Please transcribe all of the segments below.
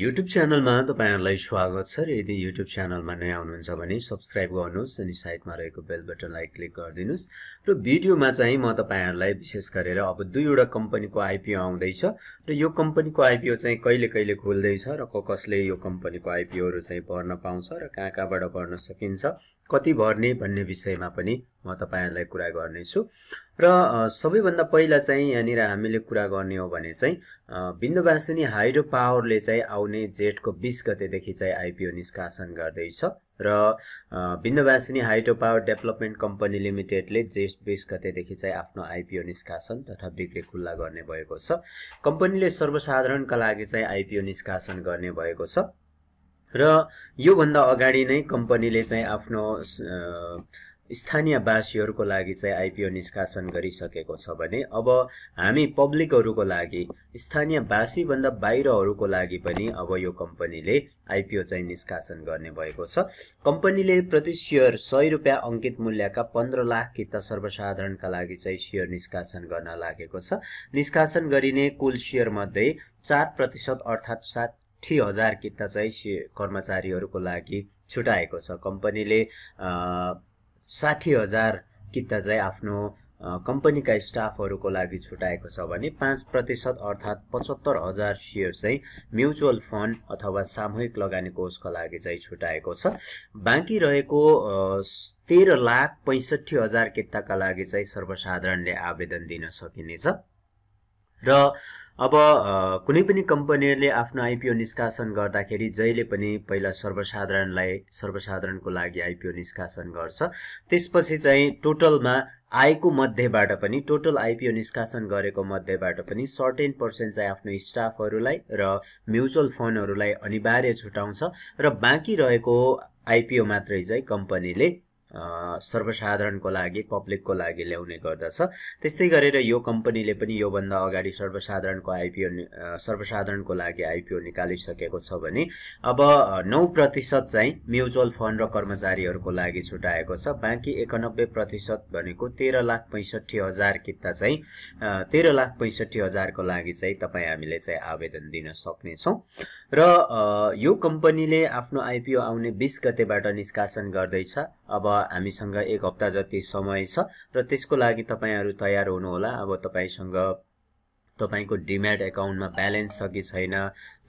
YouTube च्यानलमा तपाईँहरूलाई स्वागत छ र यदि युट्युब च्यानलमा नयाँ आउनुहुन्छ भने सब्सक्राइब गर्नुहोस् अनि साइडमा रहेको बेल बटनलाई क्लिक गरिदिनुहोस् र भिडियोमा चाहिँ म तपाईँहरूलाई विशेष गरेर अब दुईवटा कम्पनीको आइपिओ आउँदैछ र यो कम्पनीको आइपिओ चाहिँ कहिले कहिले खोल्दैछ र क कसले यो कम्पनीको आइपिओहरू चाहिँ भर्न पाउँछ र कहाँ कहाँबाट भर्न सकिन्छ कति भर्ने भन्ने विषयमा पनि म तपाईँहरूलाई कुरा गर्नेछु र सबैभन्दा पहिला चाहिँ यहाँनिर हामीले कुरा गर्ने हो भने चाहिँ बिन्दुवासिनी हाइड्रो पावरले चाहिँ आउने जेठको बिस गतेदेखि चाहिँ आइपिओ निष्कासन गर्दैछ र Bindubasini hydro power development company लिमिटेडले जेठ बिस गतेदेखि चाहिँ आफ्नो आइपिओ निष्कासन तथा बिक्री खुल्ला गर्ने भएको छ कम्पनीले सर्वसाधारणका लागि चाहिँ आइपिओ निष्कासन गर्ने भएको छ र योभन्दा अगाडि नै कम्पनीले चाहिँ आफ्नो स्थानीयवासीहरूको लागि चाहिँ आइपिओ निष्कासन गरिसकेको छ भने अब हामी पब्लिकहरूको लागि स्थानीयवासीभन्दा बाहिरहरूको लागि पनि अब यो कम्पनीले आइपिओ चाहिँ निष्कासन गर्ने भएको छ कम्पनीले प्रति सेयर सय रुपियाँ अङ्कित मूल्यका पन्ध्र लाख कि त सर्वसाधारणका लागि चाहिँ सेयर निष्कासन गर्न लागेको छ निष्कासन गरिने कुल सेयरमध्ये चार प्रतिशत अर्थात् साठी हजार किता चाहिँ कर्मचारीहरूको लागि छुटाएको छ कम्पनीले साठी हजार किता चाहिँ आफ्नो कम्पनीका स्टाफहरूको लागि छुटाएको छ भने पाँच प्रतिशत अर्थात् पचहत्तर हजार सेयर चाहिँ म्युचुअल फन्ड अथवा सामूहिक लगानी कोषको लागि चाहिँ छुटाएको छ बाँकी रहेको तेह्र लाख पैँसठी हजार किताका लागि चाहिँ सर्वसाधारणले आवेदन दिन सकिनेछ र अब कुनै पनि कम्पनीहरूले आफ्नो आइपिओ निष्कासन गर्दाखेरि जहिले पनि पहिला सर्वसाधारणलाई सर्वसाधारणको लागि आइपिओ निष्कासन गर्छ त्यसपछि चाहिँ टोटलमा आएको मध्येबाट पनि टोटल आइपिओ निष्कासन गरेको मध्येबाट पनि सर्टेन पर्सेन्ट चाहिँ आफ्नो स्टाफहरूलाई र म्युचुअल फन्डहरूलाई अनिवार्य छुटाउँछ र बाँकी रहेको आइपिओ मात्रै चाहिँ कम्पनीले सर्वसाधारणको लागि पब्लिकको लागि ल्याउने गर्दछ त्यस्तै गरेर यो कम्पनीले पनि योभन्दा अगाडि सर्वसाधारणको आइपिओ सर्वसाधारणको लागि आइपिओ निकालिसकेको छ भने अब नौ प्रतिशत चाहिँ म्युचुअल फन्ड र कर्मचारीहरूको लागि छुट्याएको छ बाँकी एकानब्बे प्रतिशत भनेको तेह्र लाख पैँसठी हजार किता चाहिँ तेह्र लाख पैँसठी हजारको लागि चाहिँ तपाईँ हामीले चाहिँ आवेदन दिन सक्नेछौँ र यो कम्पनीले आफ्नो आइपिओ आउने बिस गतेबाट निष्कासन गर्दैछ अब हामीसँग एक हप्ता जति समय छ र त्यसको लागि तपाईँहरू तयार हुनुहोला अब तपाईँसँग तपाईँको डिम्याट एकाउन्टमा ब्यालेन्स छ कि छैन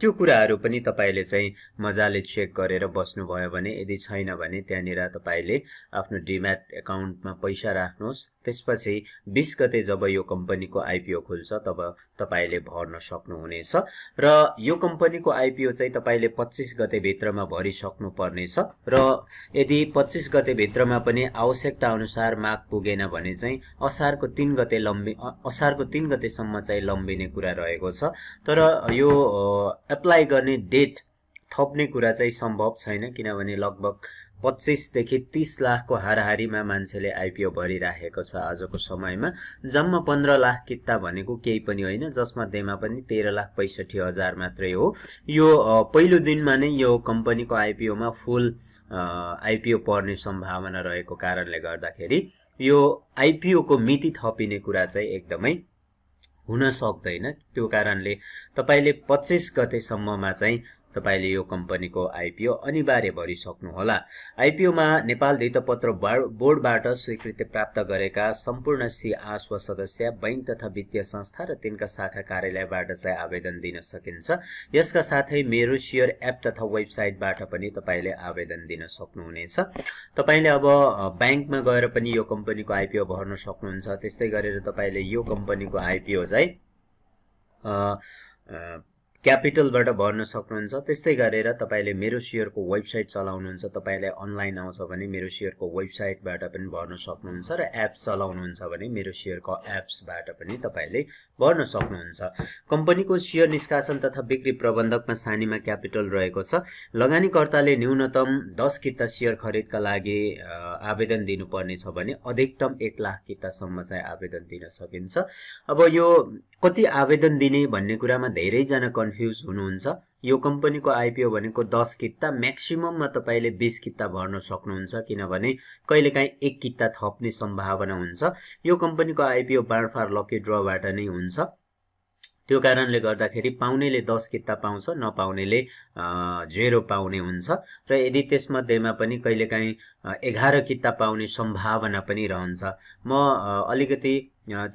त्यो कुराहरू पनि तपाईँले चाहिँ मजाले चेक गरेर बस्नुभयो भने यदि छैन भने त्यहाँनिर तपाईँले आफ्नो डिम्याट एकाउन्टमा पैसा राख्नुहोस् त्यसपछि बिस गते जब यो कम्पनीको आइपिओ खुल्छ तब तपाईँले भर्न सक्नुहुनेछ र यो कम्पनीको आइपिओ चाहिँ तपाईँले पच्चिस गते भित्रमा भरिसक्नुपर्नेछ र यदि पच्चिस गते भित्रमा पनि आवश्यकता अनुसार माग पुगेन भने चाहिँ असारको तिन गते लम्बी असारको तिन गतेसम्म चाहिँ लम्बिने कुरा रहेको छ तर यो एप्लाई गर्ने डेट थप्ने कुरा चाहिँ सम्भव छैन किनभने लगभग पच्चिसदेखि तिस लाखको हाराहारीमा मान्छेले आइपिओ भरिराखेको छ आजको समयमा जम्मा पन्ध्र लाख किता भनेको केही पनि होइन जसमध्येमा पनि तेह्र लाख पैँसठी हजार मात्रै हो यो पहिलो दिनमा नै यो कम्पनीको आइपिओमा फुल आइपिओ पर्ने सम्भावना रहेको कारणले गर्दाखेरि यो आइपिओको मिति थपिने कुरा चाहिँ एकदमै हुन सक्दैन त्यो कारणले तपाईँले पच्चिस गतेसम्ममा चाहिँ तपाईँले यो कम्पनीको आइपिओ अनिवार्य भरिसक्नुहोला आइपिओमा नेपाल दैतपत्र बोर्डबाट स्वीकृति प्राप्त गरेका सम्पूर्ण सी आश्व सदस्य बैङ्क तथा वित्तीय संस्था र तिनका शाखा कार्यालयबाट चाहिँ आवेदन दिन सकिन्छ यसका साथै मेरो सियर एप तथा वेबसाइटबाट पनि तपाईँले आवेदन दिन सक्नुहुनेछ तपाईँले अब ब्याङ्कमा गएर पनि यो कम्पनीको आइपिओ भर्न सक्नुहुन्छ त्यस्तै गरेर तपाईँले यो कम्पनीको आइपिओ चाहिँ क्यापिटलबाट भर्न सक्नुहुन्छ त्यस्तै गरेर तपाईँले मेरो सेयरको वेबसाइट चलाउनुहुन्छ तपाईँलाई अनलाइन आउँछ भने मेरो सेयरको वेबसाइटबाट पनि भर्न सक्नुहुन्छ र एप्स चलाउनुहुन्छ भने मेरो सेयरको एप्सबाट पनि तपाईँले भर्न सक्नुहुन्छ कम्पनीको सेयर निष्कासन तथा बिक्री प्रबन्धकमा सानीमा क्यापिटल रहेको छ लगानीकर्ताले न्यूनतम दस किता सेयर खरिदका लागि आवेदन दिनुपर्ने छ भने अधिकतम एक लाख कितासम्म चाहिँ आवेदन दिन सकिन्छ अब यो कति आवेदन दिने भन्ने कुरामा धेरैजना कन्फ्युज हुनुहुन्छ यो कम्पनीको आइपिओ भनेको दस किता म्याक्सिमममा तपाईँले बिस किता भर्न सक्नुहुन्छ किनभने कहिलेकाहीँ एक किता थप्ने सम्भावना हुन्छ यो कम्पनीको आइपिओ बाँडफाँड लकी ड्रबाट नै हुन्छ त्यो कारणले गर्दाखेरि पाउनेले दस किताब पाउँछ नपाउनेले जेरो पाउने हुन्छ र यदि त्यसमध्येमा पनि कहिलेकाहीँ एघार किताब पाउने सम्भावना पनि रहन्छ म अलिकति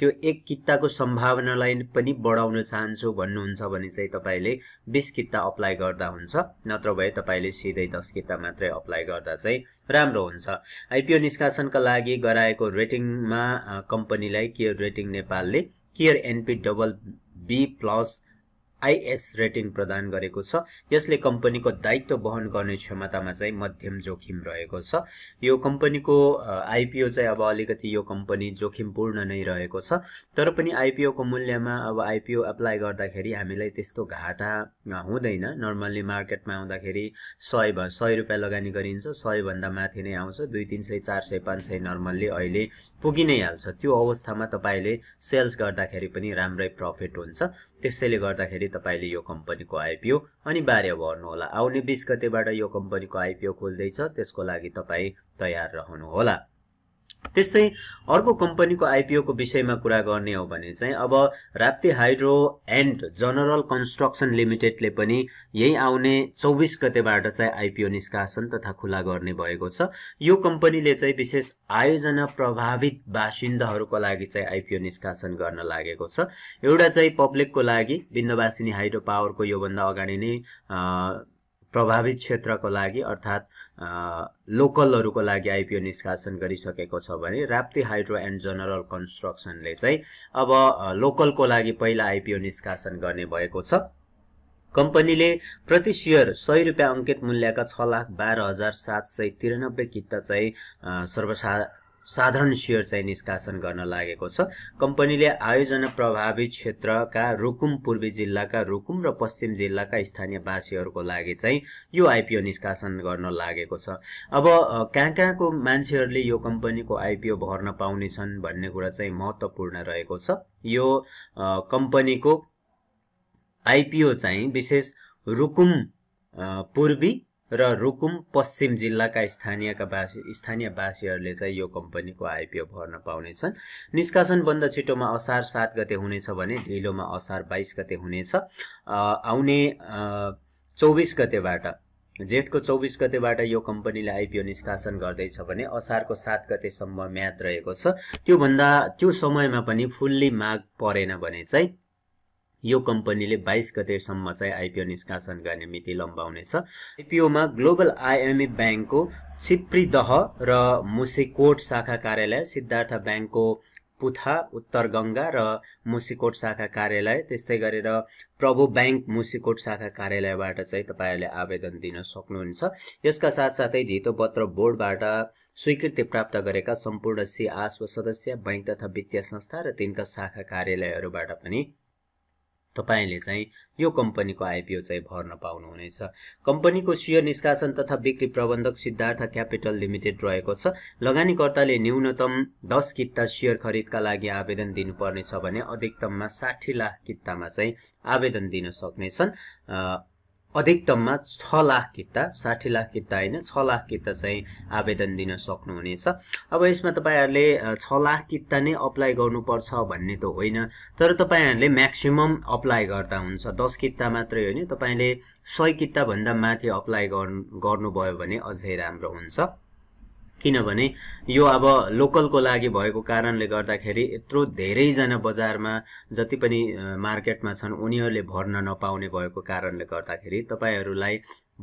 त्यो एक किताको सम्भावनालाई पनि बढाउन चाहन्छु भन्नुहुन्छ भने चाहिँ तपाईँले बिस किता अप्लाई गर्दा हुन्छ नत्र भए तपाईँले सिधै दस किता मात्रै अप्लाई गर्दा चाहिँ राम्रो हुन्छ आइपिओ निष्कासनका लागि गराएको रेटिङमा कम्पनीलाई केयर रेटिङ नेपालले care NP double b plus I S rating प्रदान गरेको छ यसले कम्पनीको दायित्व वहन गर्ने क्षमतामा चाहिँ मध्यम जोखिम रहेको छ यो कम्पनीको आइपिओ चाहिँ अब अलिकति यो कम्पनी जोखिमपूर्ण नै रहेको छ तर पनि आइपिओको मूल्यमा अब आइपिओ एप्लाई गर्दाखेरि हामीलाई त्यस्तो घाटा हुँदैन नर्मल्ली मार्केटमा आउँदाखेरि सय भ सय रुपियाँ लगानी गरिन्छ सयभन्दा माथि नै आउँछ दुई तिन सय चार सय पाँच सय नर्मल्ली अहिले पुगि नै हाल्छ त्यो अवस्थामा तपाईँले सेल्स गर्दाखेरि पनि राम्रै प्रफिट हुन्छ त्यसैले गर्दाखेरि गते तपाईँले यो कम्पनीको आइपिओ अनिवार्य भर्नुहोला आउने बिस गतेबाट यो कम्पनीको आइपिओ खोल्दैछ त्यसको लागि तपाईँ तयार रहनुहोला त्यस्तै अर्को कम्पनीको आइपिओको विषयमा कुरा गर्ने हो भने चाहिँ अब Rapti hydro and general construction लिमिटेडले पनि यही आउने चौबिस गतेबाट चाहिँ आइपिओ निष्कासन तथा खुला गर्ने भएको छ यो कम्पनीले चाहिँ विशेष आयोजना प्रभावित बासिन्दाहरूको लागि चाहिँ आइपिओ निष्कासन गर्न लागेको छ एउटा चाहिँ पब्लिकको लागि बिन्दवासिनी हाइड्रो पावरको योभन्दा अगाडि नै प्रभावित क्षेत्रको लागि अर्थात् लोकलहरूको लागि आइपिओ निष्कासन गरिसकेको छ भने राप्ती हाइड्रो एन्ड जनरल कन्स्ट्रक्सनले चाहिँ अब लोकलको लागि पहिला आइपिओ निष्कासन गर्ने भएको छ कम्पनीले प्रति सेयर सय रुपियाँ अङ्कित मूल्यका छ लाख बाह्र हजार सात सय त्रियानब्बे किता चाहिँ सर्वसा साधारण सेयर चाहिँ निष्कासन गर्न लागेको छ कम्पनीले आयोजना प्रभावित क्षेत्रका रुकुम पूर्वी जिल्लाका रुकुम र पश्चिम जिल्लाका स्थानीय स्थानीयवासीहरूको लागि चाहिँ यो आइपिओ निष्कासन गर्न लागेको छ अब कहाँ कहाँको मान्छेहरूले यो कम्पनीको आइपिओ भर्न पाउनेछन् भन्ने कुरा चाहिँ महत्त्वपूर्ण रहेको छ यो कम्पनीको आइपिओ चाहिँ विशेष रुकुम पूर्वी र रुकुम पश्चिम जिल्लाका स्थानीयका बासी स्थानीयवासीहरूले चाहिँ यो कम्पनीको आइपिओ भर्न पाउनेछन् निष्कासन बन्द छिटोमा असार सात गते हुनेछ भने ढिलोमा असार बाइस गते हुनेछ आउने चौबिस गतेबाट जेठको चौबिस गतेबाट यो कम्पनीले आइपिओ निष्कासन गर्दैछ भने असारको सात गतेसम्म म्याद रहेको छ त्योभन्दा त्यो समयमा पनि फुल्ली माग परेन भने चाहिँ यो कम्पनीले बाइस गतेसम्म चाहिँ आइपिओ निष्कासन गर्ने मिति लम्बाउनेछ आइपिओमा ग्लोबल आइएमए ब्याङ्कको छिप्री दह र मुसिकोट शाखा कार्यालय सिद्धार्थ ब्याङ्कको पुथा उत्तर गङ्गा र मुसिकोट शाखा कार्यालय त्यस्तै गरेर प्रभु ब्याङ्क मुसिकोट शाखा कार्यालयबाट चाहिँ तपाईँहरूले आवेदन दिन सक्नुहुन्छ यसका साथसाथै धितोपत्र बोर्डबाट स्वीकृति प्राप्त गरेका सम्पूर्ण सिआसो सदस्य बैङ्क तथा वित्तीय संस्था र तिनका शाखा कार्यालयहरूबाट पनि तपाईँले चाहिँ यो कम्पनीको आइपिओ चाहिँ भर्न पाउनुहुनेछ कम्पनीको सियर निष्कासन तथा बिक्री प्रबन्धक सिद्धार्थ क्यापिटल लिमिटेड रहेको छ लगानीकर्ताले न्यूनतम दस कित्ता सियर खरिदका लागि आवेदन दिनुपर्नेछ भने अधिकतममा साठी लाख कित्तामा चाहिँ आवेदन दिन सक्नेछन् अधिकतममा छ लाख किता साठी लाख किता होइन छ लाख किता चाहिँ आवेदन दिन सक्नुहुनेछ अब यसमा तपाईँहरूले छ लाख किता नै अप्लाई गर्नुपर्छ भन्ने त होइन तर तपाईँहरूले म्याक्सिमम् अप्लाई गर्दा हुन्छ दस किता मात्रै होइन तपाईँले सय किताभन्दा माथि अप्लाई गर्नु गर्नुभयो भने अझै राम्रो हुन्छ किनभने यो अब लोकलको लागि भएको कारणले गर्दाखेरि यत्रो धेरैजना बजारमा जति पनि मार्केटमा छन् उनीहरूले भर्न नपाउने भएको कारणले गर्दाखेरि तपाईँहरूलाई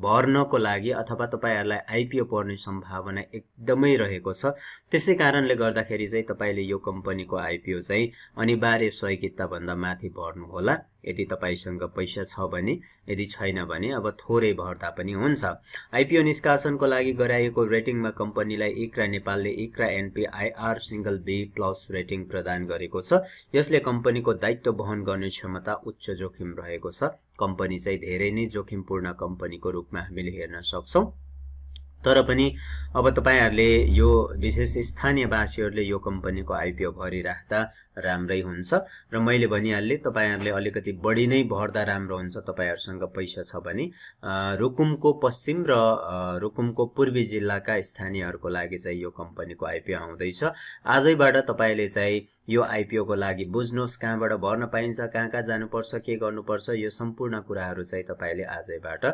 भर्नको लागि अथवा तपाईँहरूलाई आइपिओ पर्ने सम्भावना एकदमै रहेको छ त्यसै कारणले गर्दाखेरि चाहिँ तपाईँले यो कम्पनीको आइपिओ चाहिँ अनिवार्य सय किताभन्दा माथि भर्नुहोला यदि तपाईँसँग पैसा छ भने यदि छैन भने अब थोरै भर्ता पनि हुन्छ आइपिओ निष्कासनको लागि गराएको रेटिङमा कम्पनीलाई इक्रा नेपालले ICRA NPIR single B plus rating प्रदान गरेको छ यसले कम्पनीको दायित्व वहन गर्ने क्षमता उच्च जोखिम रहेको छ कम्पनी चाहिँ धेरै नै जोखिमपूर्ण कम्पनीको रूपमा हामीले हेर्न सक्छौँ तर पनि अब तपाईँहरूले यो विशेष स्थानीयवासीहरूले यो कम्पनीको आइपिओ भरिराख्दा राम्रै हुन्छ र मैले भनिहालेँ तपाईँहरूले अलिकति बढी नै भर्दा राम्रो हुन्छ तपाईँहरूसँग पैसा छ भने रुकुमको पश्चिम र रुकुमको पूर्वी जिल्लाका स्थानीयहरूको लागि चाहिँ यो कम्पनीको आइपिओ आउँदैछ आजैबाट तपाईँले चाहिँ यो आइपिओको लागि बुझ्नुहोस् कहाँबाट भर्न पाइन्छ कहाँ कहाँ जानुपर्छ के गर्नुपर्छ यो सम्पूर्ण कुराहरू चाहिँ तपाईँले आजैबाट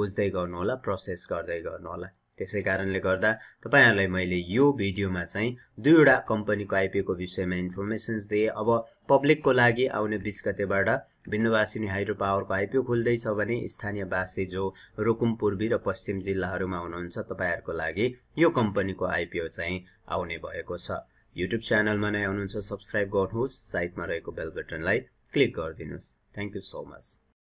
बुझ्दै गर्नुहोला प्रोसेस गर्दै गर्नुहोला त्यसै कारणले गर्दा तपाईँहरूलाई मैले यो भिडियोमा चाहिँ दुईवटा कम्पनीको आइपिओको विषयमा इन्फर्मेसन्स दिएँ अब पब्लिकको लागि आउने बिस गतेबाट भिन्नवासिनी हाइड्रो पावरको आइपिओ खुल्दैछ भने स्थानीयवासी जो रुकुम पूर्वी र पश्चिम जिल्लाहरूमा हुनुहुन्छ तपाईँहरूको लागि यो कम्पनीको आइपिओ चाहिँ आउने भएको छ युट्युब च्यानलमा नै आउनुहुन्छ सब्सक्राइब गर्नुहोस् साइटमा रहेको बेल बटनलाई क्लिक गरिदिनुहोस् थ्याङ्क यू सो मच